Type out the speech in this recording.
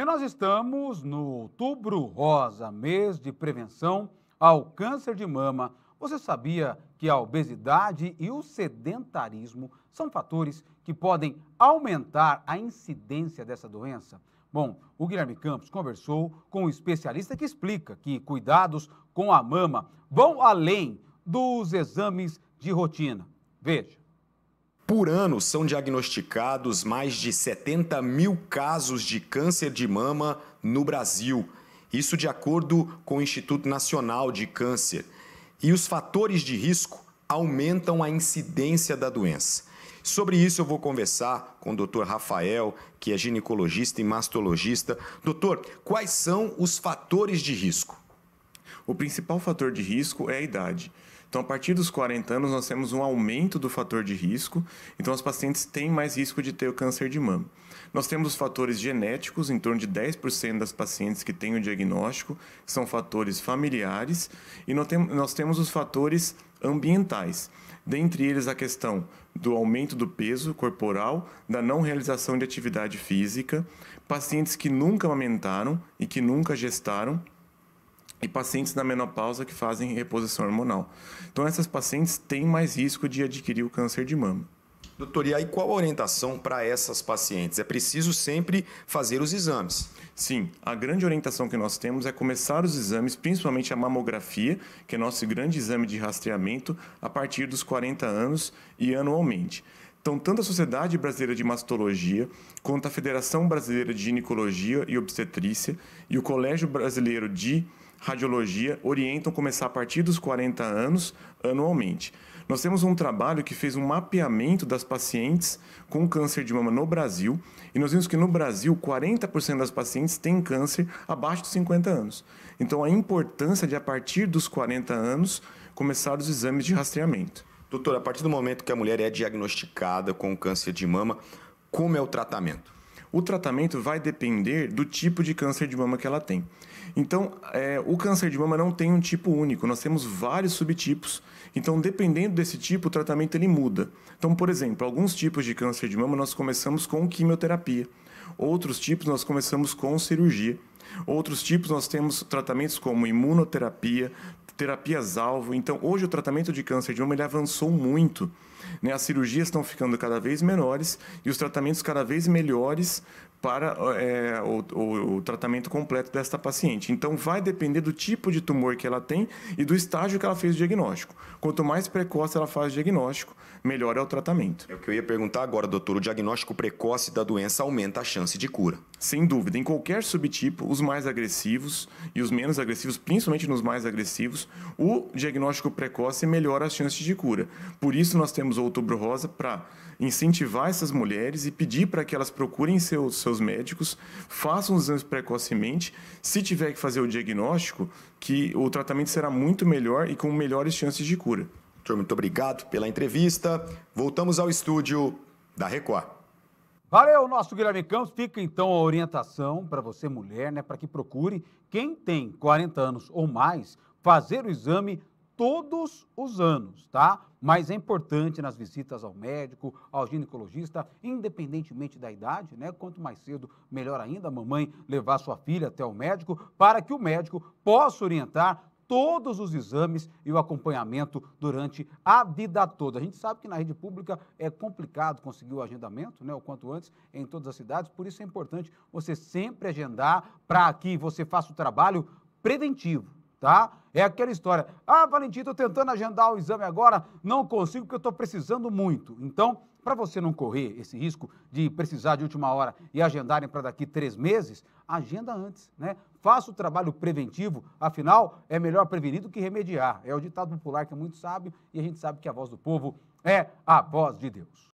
E nós estamos no Outubro Rosa, mês de prevenção ao câncer de mama. Você sabia que a obesidade e o sedentarismo são fatores que podem aumentar a incidência dessa doença? Bom, o Guilherme Campos conversou com um especialista que explica que cuidados com a mama vão além dos exames de rotina. Veja. Por ano são diagnosticados mais de 70 mil casos de câncer de mama no Brasil. Isso de acordo com o Instituto Nacional de Câncer. E os fatores de risco aumentam a incidência da doença. Sobre isso eu vou conversar com o Dr. Rafael, que é ginecologista e mastologista. Doutor, quais são os fatores de risco? O principal fator de risco é a idade. Então, a partir dos 40 anos, nós temos um aumento do fator de risco, então os pacientes têm mais risco de ter o câncer de mama. Nós temos os fatores genéticos, em torno de 10% das pacientes que têm o diagnóstico são fatores familiares, e nós temos os fatores ambientais, dentre eles a questão do aumento do peso corporal, da não realização de atividade física, pacientes que nunca amamentaram e que nunca gestaram, e pacientes na menopausa que fazem reposição hormonal. Então, essas pacientes têm mais risco de adquirir o câncer de mama. Doutor, e aí qual a orientação para essas pacientes? É preciso sempre fazer os exames. Sim, a grande orientação que nós temos é começar os exames, principalmente a mamografia, que é nosso grande exame de rastreamento, a partir dos 40 anos e anualmente. Então, tanto a Sociedade Brasileira de Mastologia, quanto a Federação Brasileira de Ginecologia e Obstetrícia e o Colégio Brasileiro de Radiologia orientam começar a partir dos 40 anos anualmente. Nós temos um trabalho que fez um mapeamento das pacientes com câncer de mama no Brasil e nós vimos que no Brasil 40% das pacientes têm câncer abaixo dos 50 anos. Então a importância de a partir dos 40 anos começar os exames de rastreamento. Doutor, a partir do momento que a mulher é diagnosticada com câncer de mama, como é o tratamento? O tratamento vai depender do tipo de câncer de mama que ela tem. Então, é, o câncer de mama não tem um tipo único, nós temos vários subtipos. Então, dependendo desse tipo, o tratamento ele muda. Então, por exemplo, alguns tipos de câncer de mama nós começamos com quimioterapia, outros tipos nós começamos com cirurgia. Outros tipos nós temos tratamentos como imunoterapia, terapias-alvo. Então, hoje o tratamento de câncer de mama ele avançou muito. Né? As cirurgias estão ficando cada vez menores e os tratamentos cada vez melhores para é, o, o, o, tratamento completo desta paciente. Então, vai depender do tipo de tumor que ela tem e do estágio que ela fez o diagnóstico. Quanto mais precoce ela faz o diagnóstico, melhor é o tratamento. É o que eu ia perguntar agora, doutor. O diagnóstico precoce da doença aumenta a chance de cura? Sem dúvida. Em qualquer subtipo, os mais agressivos e os menos agressivos, principalmente nos mais agressivos, o diagnóstico precoce melhora as chances de cura. Por isso, nós temos o Outubro Rosa para incentivar essas mulheres e pedir para que elas procurem seus, seus médicos, façam os exames precocemente. Se tiver que fazer o diagnóstico, que o tratamento será muito melhor e com melhores chances de cura. Doutor, muito obrigado pela entrevista. Voltamos ao estúdio da Record. Valeu, nosso Guilherme Campos. Fica então a orientação para você, mulher, né, para que procure quem tem 40 anos ou mais fazer o exame todos os anos, tá? Mas é importante nas visitas ao médico, ao ginecologista, independentemente da idade, né? Quanto mais cedo, melhor ainda a mamãe levar sua filha até o médico, para que o médico possa orientar todos os exames e o acompanhamento durante a vida toda. A gente sabe que na rede pública é complicado conseguir o agendamento, né, o quanto antes, em todas as cidades, por isso é importante você sempre agendar para que você faça o trabalho preventivo tá? É aquela história. Ah, Valentim, estou tentando agendar o exame agora, não consigo porque eu estou precisando muito. Então, para você não correr esse risco de precisar de última hora e agendarem para daqui três meses, agenda antes, né? Faça o trabalho preventivo, afinal, é melhor prevenir do que remediar. É o ditado popular que é muito sábio e a gente sabe que a voz do povo é a voz de Deus.